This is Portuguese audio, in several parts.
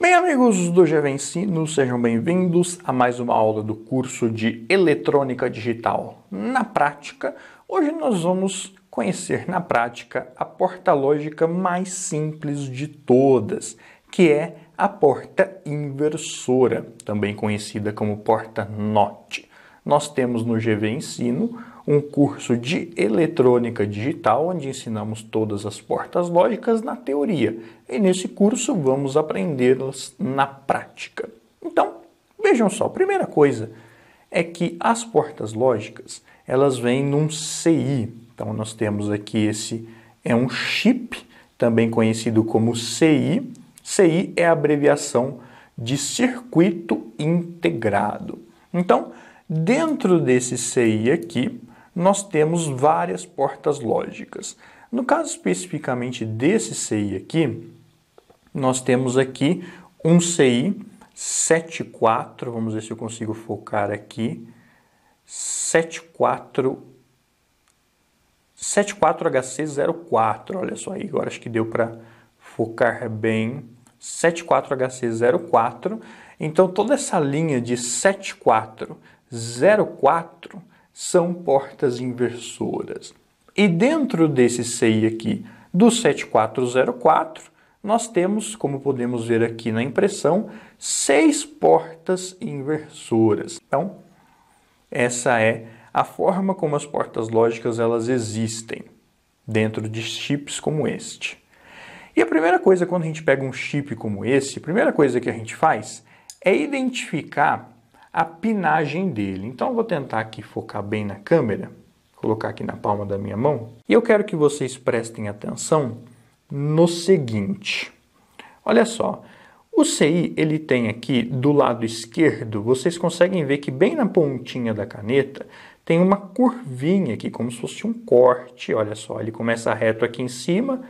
Bem, amigos do GV Ensino, sejam bem-vindos a mais uma aula do curso de Eletrônica Digital. Na prática, hoje nós vamos conhecer na prática a porta lógica mais simples de todas, que é a porta inversora, também conhecida como porta NOT. Nós temos no GV Ensino um curso de eletrônica digital, onde ensinamos todas as portas lógicas na teoria. E nesse curso vamos aprendê-las na prática. Então, vejam só, primeira coisa é que as portas lógicas, elas vêm num CI. Então nós temos aqui esse é um chip, também conhecido como CI. CI é a abreviação de circuito integrado. Então, dentro desse CI aqui, nós temos várias portas lógicas. No caso especificamente desse CI aqui, nós temos aqui um CI 74, vamos ver se eu consigo focar aqui, 74 74HC04, olha só aí, agora acho que deu para focar bem. 74HC04. Então toda essa linha de 7404 são portas inversoras. E dentro desse CI aqui do 7404, nós temos, como podemos ver aqui na impressão, seis portas inversoras. Então, essa é a forma como as portas lógicas elas existem dentro de chips como este. E a primeira coisa quando a gente pega um chip como esse, a primeira coisa que a gente faz é identificar a pinagem dele. Então vou tentar aqui focar bem na câmera, colocar aqui na palma da minha mão, e eu quero que vocês prestem atenção no seguinte. Olha só, o CI ele tem aqui do lado esquerdo, vocês conseguem ver que bem na pontinha da caneta tem uma curvinha aqui, como se fosse um corte. Olha só, ele começa reto aqui em cima,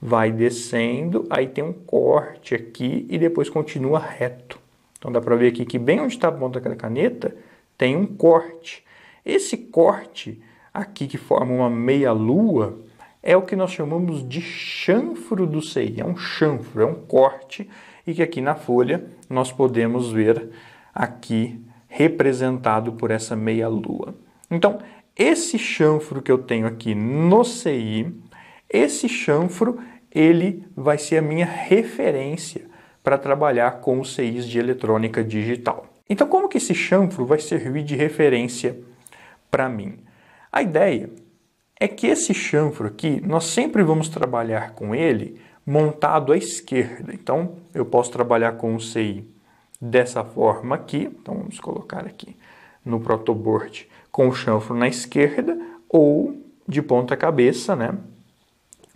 vai descendo, aí tem um corte aqui e depois continua reto. Então dá para ver aqui que bem onde está a ponta da caneta tem um corte. Esse corte aqui que forma uma meia lua é o que nós chamamos de chanfro do CI. É um chanfro, é um corte e que aqui na folha nós podemos ver aqui representado por essa meia lua. Então, esse chanfro que eu tenho aqui no CI, esse chanfro, ele vai ser a minha referência para trabalhar com os CIs de eletrônica digital. Então, como que esse chanfro vai servir de referência para mim? A ideia é que esse chanfro aqui, nós sempre vamos trabalhar com ele montado à esquerda. Então, eu posso trabalhar com o CI dessa forma aqui. Então, vamos colocar aqui no protoboard com o chanfro na esquerda ou de ponta cabeça, né?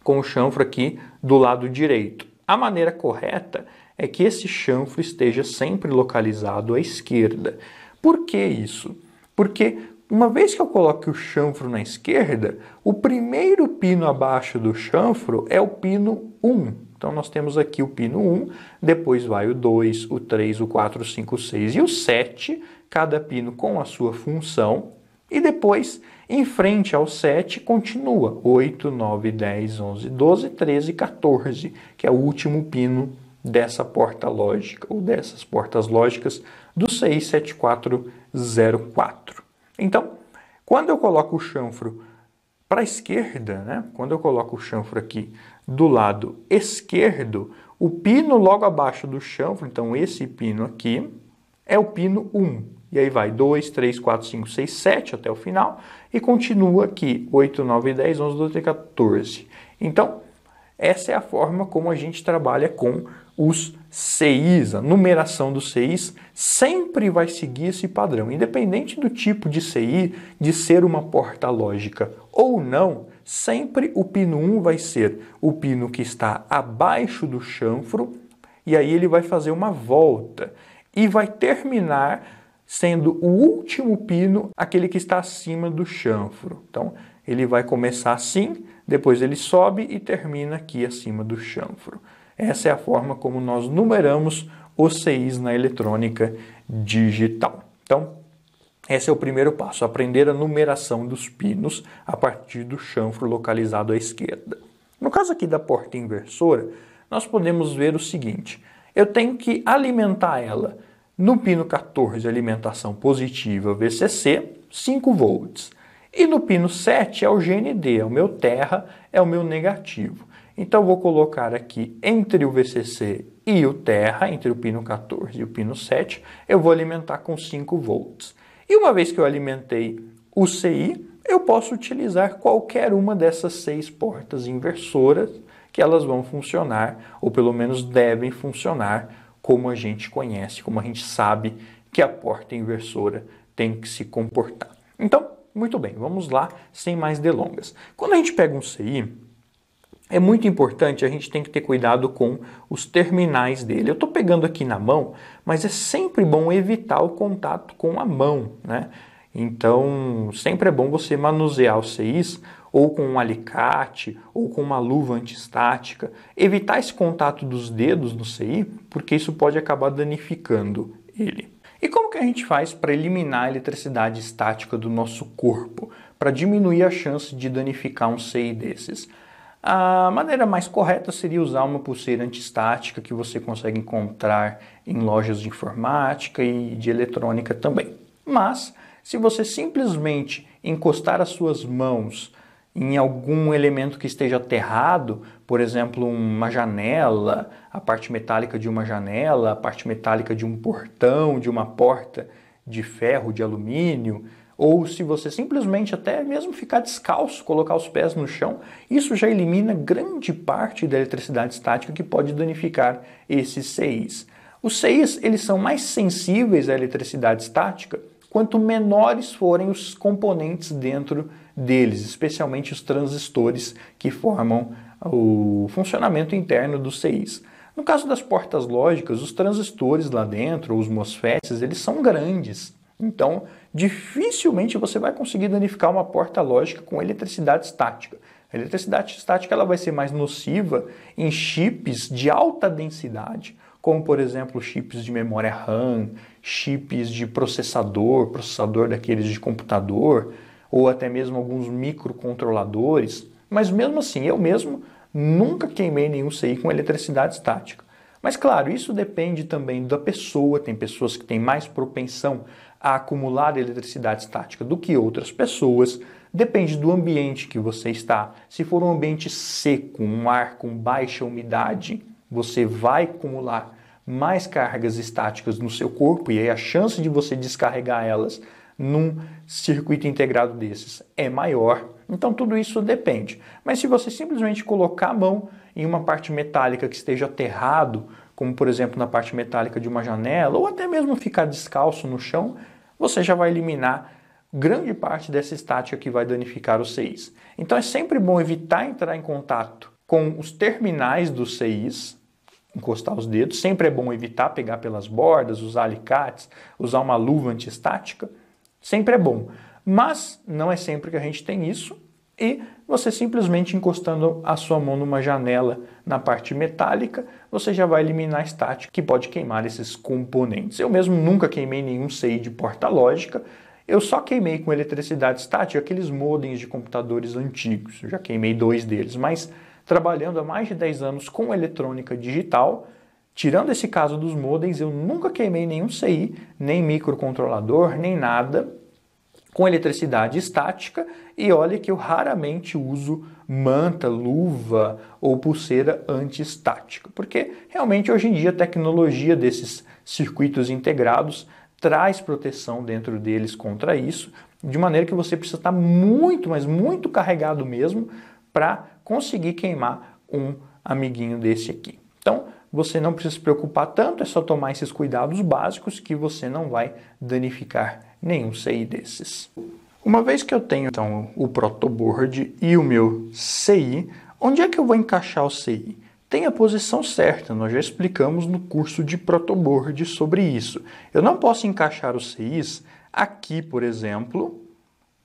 Com o chanfro aqui do lado direito. A maneira correta é que esse chanfro esteja sempre localizado à esquerda. Por que isso? Porque uma vez que eu coloque o chanfro na esquerda, o primeiro pino abaixo do chanfro é o pino 1. Então nós temos aqui o pino 1, depois vai o 2, o 3, o 4, o 5, o 6 e o 7, cada pino com a sua função, e depois em frente ao 7 continua 8, 9, 10, 11, 12, 13, 14, que é o último pino dessa porta lógica ou dessas portas lógicas do 67404. Então, quando eu coloco o chanfro para a esquerda, né? quando eu coloco o chanfro aqui do lado esquerdo, o pino logo abaixo do chanfro, então esse pino aqui, é o pino 1. E aí vai 2, 3, 4, 5, 6, 7 até o final e continua aqui 8, 9, 10, 11, 12, 13, 14. Então, essa é a forma como a gente trabalha com os CIs, a numeração dos CIs sempre vai seguir esse padrão, independente do tipo de CI, de ser uma porta lógica ou não, sempre o pino 1 vai ser o pino que está abaixo do chanfro e aí ele vai fazer uma volta e vai terminar sendo o último pino aquele que está acima do chanfro. Então, ele vai começar assim, depois ele sobe e termina aqui acima do chanfro. Essa é a forma como nós numeramos os CIs na eletrônica digital. Então, esse é o primeiro passo, aprender a numeração dos pinos a partir do chanfro localizado à esquerda. No caso aqui da porta inversora, nós podemos ver o seguinte: eu tenho que alimentar ela no pino 14, alimentação positiva VCC, 5 volts. E no pino 7 é o GND, é o meu terra, é o meu negativo. Então vou colocar aqui entre o VCC e o terra, entre o pino 14 e o pino 7, eu vou alimentar com 5 volts. E uma vez que eu alimentei o CI, eu posso utilizar qualquer uma dessas seis portas inversoras, que elas vão funcionar, ou pelo menos devem funcionar, como a gente conhece, como a gente sabe que a porta inversora tem que se comportar. Então, muito bem, vamos lá, sem mais delongas. Quando a gente pega um CI, é muito importante, a gente tem que ter cuidado com os terminais dele. Eu estou pegando aqui na mão, mas é sempre bom evitar o contato com a mão, né? Então, sempre é bom você manusear os CIs ou com um alicate ou com uma luva antistática. Evitar esse contato dos dedos no CI, porque isso pode acabar danificando ele. E como que a gente faz para eliminar a eletricidade estática do nosso corpo, para diminuir a chance de danificar um CI desses? A maneira mais correta seria usar uma pulseira antistática que você consegue encontrar em lojas de informática e de eletrônica também. Mas, se você simplesmente encostar as suas mãos em algum elemento que esteja aterrado, por exemplo, uma janela, a parte metálica de uma janela, a parte metálica de um portão, de uma porta de ferro, de alumínio, ou se você simplesmente até mesmo ficar descalço, colocar os pés no chão, isso já elimina grande parte da eletricidade estática que pode danificar esses CIs. Os CIs eles são mais sensíveis à eletricidade estática quanto menores forem os componentes dentro deles, especialmente os transistores que formam o funcionamento interno dos CIs. No caso das portas lógicas, os transistores lá dentro, os MOSFETs, eles são grandes. Então, dificilmente você vai conseguir danificar uma porta lógica com eletricidade estática. A eletricidade estática ela vai ser mais nociva em chips de alta densidade, como por exemplo chips de memória RAM, chips de processador, processador daqueles de computador, ou até mesmo alguns microcontroladores. Mas mesmo assim, eu mesmo nunca queimei nenhum CI com eletricidade estática. Mas claro, isso depende também da pessoa, tem pessoas que têm mais propensão a acumular eletricidade estática do que outras pessoas. Depende do ambiente que você está. Se for um ambiente seco, um ar com baixa umidade, você vai acumular mais cargas estáticas no seu corpo e aí a chance de você descarregar elas num circuito integrado desses é maior. Então tudo isso depende. Mas se você simplesmente colocar a mão em uma parte metálica que esteja aterrado, como por exemplo na parte metálica de uma janela, ou até mesmo ficar descalço no chão, você já vai eliminar grande parte dessa estática que vai danificar os CIs. Então é sempre bom evitar entrar em contato com os terminais dos CIs, encostar os dedos, sempre é bom evitar pegar pelas bordas, usar alicates, usar uma luva antiestática, sempre é bom. Mas não é sempre que a gente tem isso, e você simplesmente encostando a sua mão numa janela na parte metálica, você já vai eliminar estática que pode queimar esses componentes. Eu mesmo nunca queimei nenhum CI de porta lógica, eu só queimei com eletricidade estática aqueles modems de computadores antigos, eu já queimei dois deles, mas trabalhando há mais de 10 anos com eletrônica digital, tirando esse caso dos modems, eu nunca queimei nenhum CI, nem microcontrolador, nem nada com eletricidade estática e olhe que eu raramente uso manta, luva ou pulseira antiestática, porque realmente hoje em dia a tecnologia desses circuitos integrados traz proteção dentro deles contra isso, de maneira que você precisa estar muito, mas muito carregado mesmo para conseguir queimar um amiguinho desse aqui. Então, você não precisa se preocupar tanto, é só tomar esses cuidados básicos que você não vai danificar nenhum CI desses. Uma vez que eu tenho então o protoboard e o meu CI, onde é que eu vou encaixar o CI? Tem a posição certa, nós já explicamos no curso de protoboard sobre isso. Eu não posso encaixar os CIs aqui, por exemplo,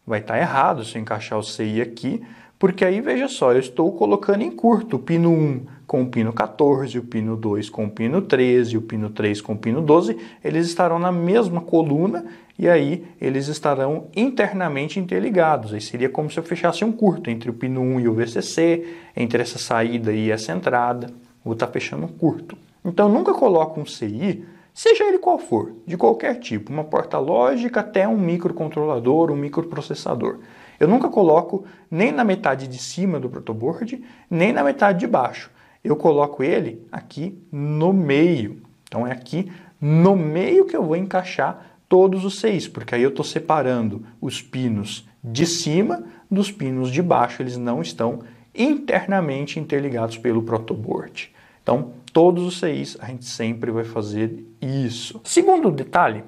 vai estar tá errado se eu encaixar o CI aqui, porque aí veja só, eu estou colocando em curto o pino 1 com o pino 14, o pino 2 com o pino 13, o pino 3 com o pino 12, eles estarão na mesma coluna e aí eles estarão internamente interligados. Aí seria como se eu fechasse um curto entre o pino 1 e o VCC, entre essa saída e essa entrada, vou estar fechando um curto. Então nunca coloco um CI, seja ele qual for, de qualquer tipo, uma porta lógica até um microcontrolador, um microprocessador. Eu nunca coloco nem na metade de cima do protoboard, nem na metade de baixo eu coloco ele aqui no meio. Então é aqui no meio que eu vou encaixar todos os seis, porque aí eu estou separando os pinos de cima dos pinos de baixo, eles não estão internamente interligados pelo protoboard. Então, todos os seis a gente sempre vai fazer isso. Segundo detalhe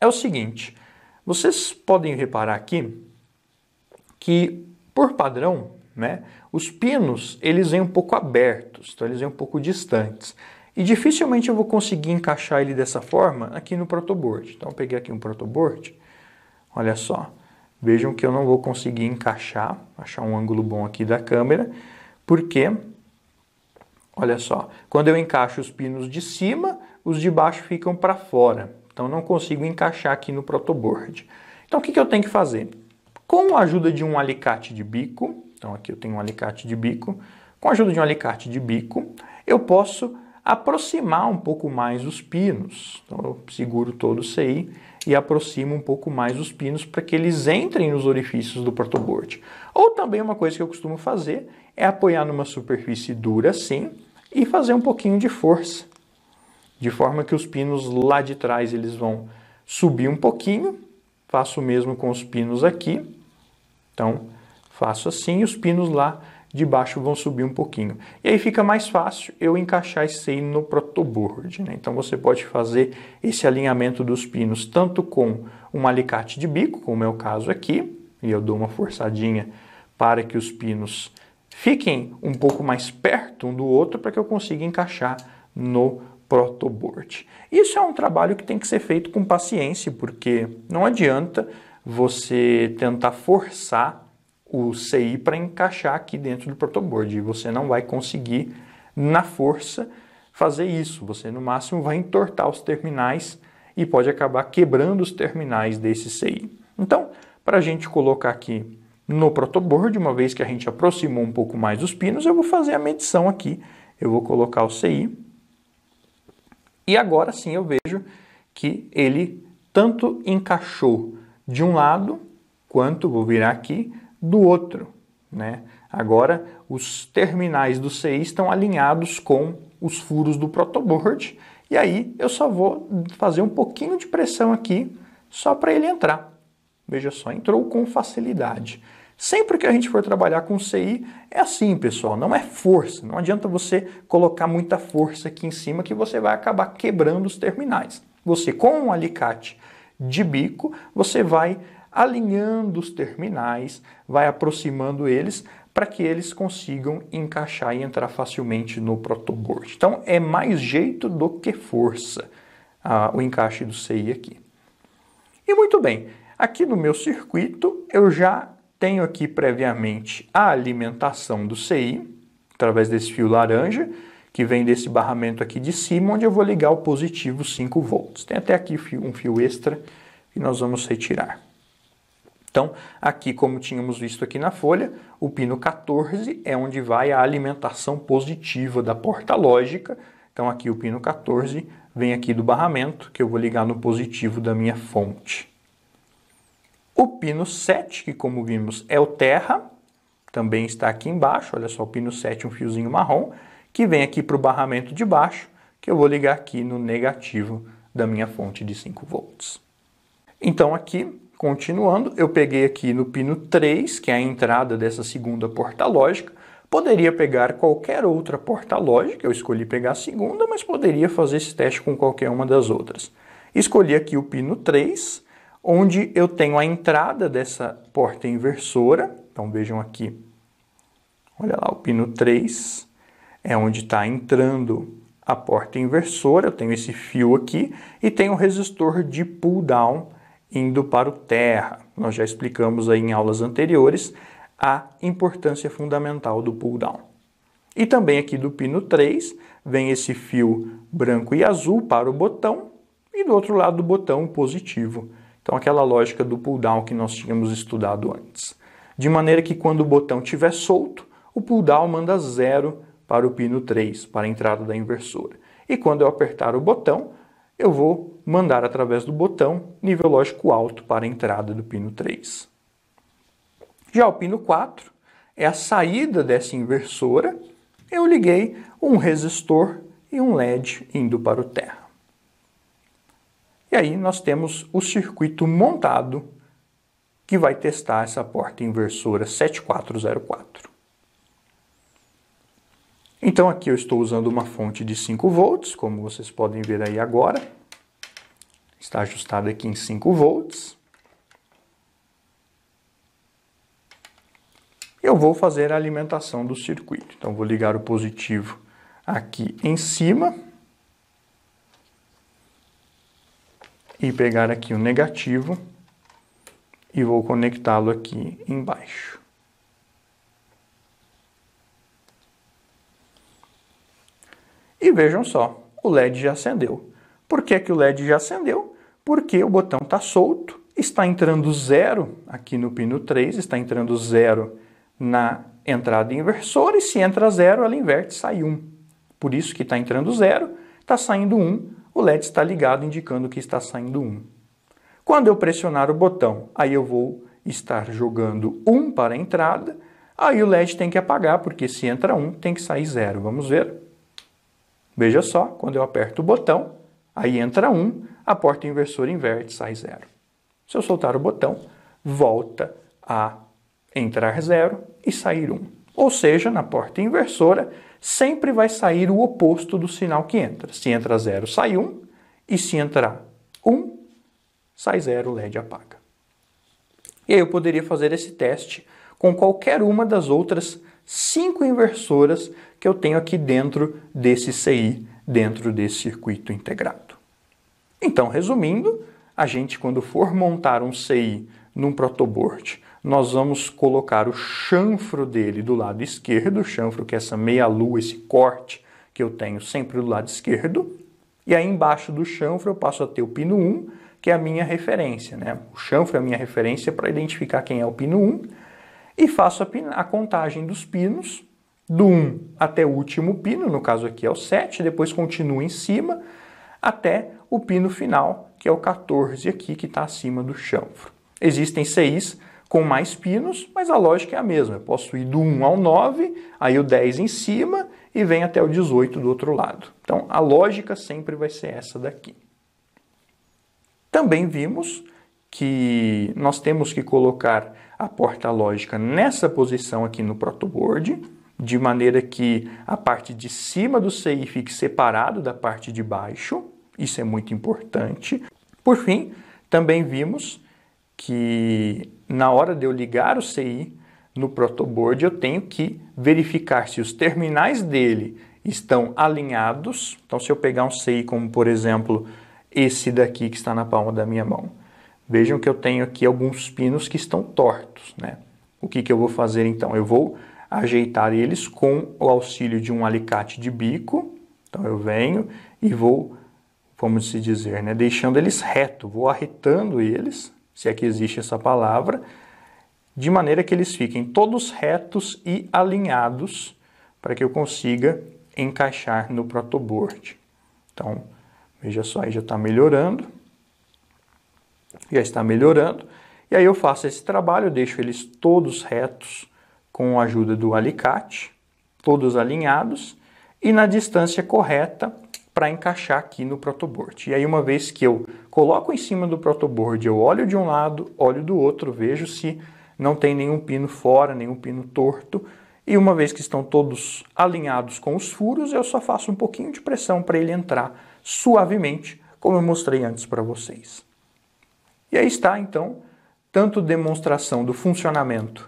é o seguinte, vocês podem reparar aqui que, por padrão, né? Os pinos, eles vêm um pouco abertos, então eles vêm um pouco distantes. E dificilmente eu vou conseguir encaixar ele dessa forma aqui no protoboard. Então eu peguei aqui um protoboard, olha só. Vejam que eu não vou conseguir encaixar, achar um ângulo bom aqui da câmera, porque, olha só, quando eu encaixo os pinos de cima, os de baixo ficam para fora. Então não consigo encaixar aqui no protoboard. Então o que, que eu tenho que fazer? Com a ajuda de um alicate de bico, então aqui eu tenho um alicate de bico. Com a ajuda de um alicate de bico, eu posso aproximar um pouco mais os pinos. Então eu seguro todo o CI e aproximo um pouco mais os pinos para que eles entrem nos orifícios do protoboard. Ou também uma coisa que eu costumo fazer é apoiar numa superfície dura assim e fazer um pouquinho de força, de forma que os pinos lá de trás eles vão subir um pouquinho. Faço o mesmo com os pinos aqui. Então, Faço assim e os pinos lá de baixo vão subir um pouquinho. E aí fica mais fácil eu encaixar esse aí no protoboard. Né? Então você pode fazer esse alinhamento dos pinos tanto com um alicate de bico, como é o caso aqui, e eu dou uma forçadinha para que os pinos fiquem um pouco mais perto um do outro para que eu consiga encaixar no protoboard. Isso é um trabalho que tem que ser feito com paciência, porque não adianta você tentar forçar o CI para encaixar aqui dentro do protoboard. E você não vai conseguir, na força, fazer isso. Você, no máximo, vai entortar os terminais e pode acabar quebrando os terminais desse CI. Então, para a gente colocar aqui no protoboard, uma vez que a gente aproximou um pouco mais dos pinos, eu vou fazer a medição aqui. Eu vou colocar o CI. E agora sim eu vejo que ele tanto encaixou de um lado, quanto, vou virar aqui, do outro. Né? Agora, os terminais do CI estão alinhados com os furos do protoboard, e aí eu só vou fazer um pouquinho de pressão aqui, só para ele entrar. Veja só, entrou com facilidade. Sempre que a gente for trabalhar com CI, é assim, pessoal, não é força. Não adianta você colocar muita força aqui em cima que você vai acabar quebrando os terminais. Você, com um alicate de bico, você vai alinhando os terminais, vai aproximando eles para que eles consigam encaixar e entrar facilmente no protoboard. Então é mais jeito do que força ah, o encaixe do CI aqui. E muito bem, aqui no meu circuito eu já tenho aqui previamente a alimentação do CI, através desse fio laranja, que vem desse barramento aqui de cima, onde eu vou ligar o positivo 5 volts. Tem até aqui um fio extra que nós vamos retirar. Então, aqui, como tínhamos visto aqui na folha, o pino 14 é onde vai a alimentação positiva da porta lógica. Então, aqui o pino 14 vem aqui do barramento, que eu vou ligar no positivo da minha fonte. O pino 7, que como vimos é o terra, também está aqui embaixo, olha só o pino 7, um fiozinho marrom, que vem aqui para o barramento de baixo, que eu vou ligar aqui no negativo da minha fonte de 5 volts. Então aqui Continuando, eu peguei aqui no pino 3, que é a entrada dessa segunda porta lógica. Poderia pegar qualquer outra porta lógica, eu escolhi pegar a segunda, mas poderia fazer esse teste com qualquer uma das outras. Escolhi aqui o pino 3, onde eu tenho a entrada dessa porta inversora. Então vejam aqui, olha lá, o pino 3 é onde está entrando a porta inversora. Eu tenho esse fio aqui e tenho o resistor de pull-down indo para o terra. Nós já explicamos aí em aulas anteriores a importância fundamental do pull down. E também aqui do pino 3 vem esse fio branco e azul para o botão e do outro lado do botão positivo. Então aquela lógica do pull down que nós tínhamos estudado antes. De maneira que quando o botão estiver solto, o pull down manda zero para o pino 3, para a entrada da inversora. E quando eu apertar o botão, eu vou mandar através do botão nível lógico alto para a entrada do pino 3. Já o pino 4 é a saída dessa inversora. Eu liguei um resistor e um LED indo para o terra. E aí nós temos o circuito montado que vai testar essa porta inversora 7404. Então aqui eu estou usando uma fonte de 5 volts, como vocês podem ver aí agora. Está ajustado aqui em 5 volts. Eu vou fazer a alimentação do circuito. Então, vou ligar o positivo aqui em cima. E pegar aqui o negativo e vou conectá-lo aqui embaixo. E vejam só, o LED já acendeu. Por que, que o LED já acendeu? Porque o botão está solto, está entrando zero aqui no pino 3, está entrando zero na entrada inversora e se entra zero, ela inverte e sai 1. Um. Por isso que está entrando zero, está saindo 1, um, o LED está ligado indicando que está saindo 1. Um. Quando eu pressionar o botão, aí eu vou estar jogando 1 um para a entrada, aí o LED tem que apagar, porque se entra 1, um, tem que sair zero. Vamos ver? Veja só, quando eu aperto o botão, Aí entra 1, a porta inversora inverte, sai 0. Se eu soltar o botão, volta a entrar 0 e sair 1. Ou seja, na porta inversora, sempre vai sair o oposto do sinal que entra. Se entra 0, sai 1. E se entrar 1, sai 0, o LED apaga. E aí eu poderia fazer esse teste com qualquer uma das outras cinco inversoras que eu tenho aqui dentro desse CI, dentro desse circuito integrado. Então, resumindo, a gente, quando for montar um CI num protoboard, nós vamos colocar o chanfro dele do lado esquerdo, o chanfro que é essa meia-lua, esse corte que eu tenho sempre do lado esquerdo, e aí embaixo do chanfro eu passo a ter o pino 1, que é a minha referência. Né? O chanfro é a minha referência para identificar quem é o pino 1, e faço a, a contagem dos pinos, do 1 até o último pino, no caso aqui é o 7, depois continuo em cima até o pino final, que é o 14 aqui, que está acima do chanfro. Existem seis com mais pinos, mas a lógica é a mesma. Eu posso ir do 1 ao 9, aí o 10 em cima e vem até o 18 do outro lado. Então, a lógica sempre vai ser essa daqui. Também vimos que nós temos que colocar a porta lógica nessa posição aqui no protoboard, de maneira que a parte de cima do CI fique separado da parte de baixo. Isso é muito importante. Por fim, também vimos que na hora de eu ligar o CI no protoboard, eu tenho que verificar se os terminais dele estão alinhados. Então, se eu pegar um CI como, por exemplo, esse daqui que está na palma da minha mão, vejam que eu tenho aqui alguns pinos que estão tortos, né? O que, que eu vou fazer então? Eu vou ajeitar eles com o auxílio de um alicate de bico. Então, eu venho e vou como se dizer, né? deixando eles reto, vou arretando eles, se é que existe essa palavra, de maneira que eles fiquem todos retos e alinhados para que eu consiga encaixar no protoboard. Então, veja só, aí já está melhorando, já está melhorando, e aí eu faço esse trabalho, deixo eles todos retos com a ajuda do alicate, todos alinhados, e na distância correta para encaixar aqui no protoboard. E aí uma vez que eu coloco em cima do protoboard, eu olho de um lado, olho do outro, vejo se não tem nenhum pino fora, nenhum pino torto, e uma vez que estão todos alinhados com os furos, eu só faço um pouquinho de pressão para ele entrar suavemente, como eu mostrei antes para vocês. E aí está, então, tanto demonstração do funcionamento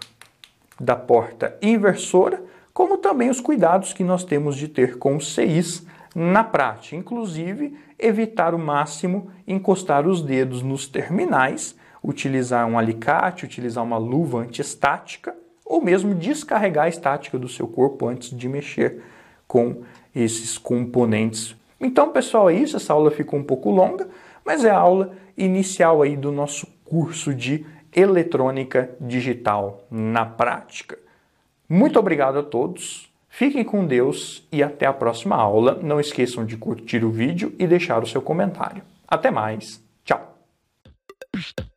da porta inversora, como também os cuidados que nós temos de ter com os CIs na prática, inclusive evitar o máximo encostar os dedos nos terminais, utilizar um alicate, utilizar uma luva antiestática ou mesmo descarregar a estática do seu corpo antes de mexer com esses componentes. Então, pessoal, é isso. Essa aula ficou um pouco longa, mas é a aula inicial aí do nosso curso de eletrônica digital na prática. Muito obrigado a todos. Fiquem com Deus e até a próxima aula. Não esqueçam de curtir o vídeo e deixar o seu comentário. Até mais. Tchau.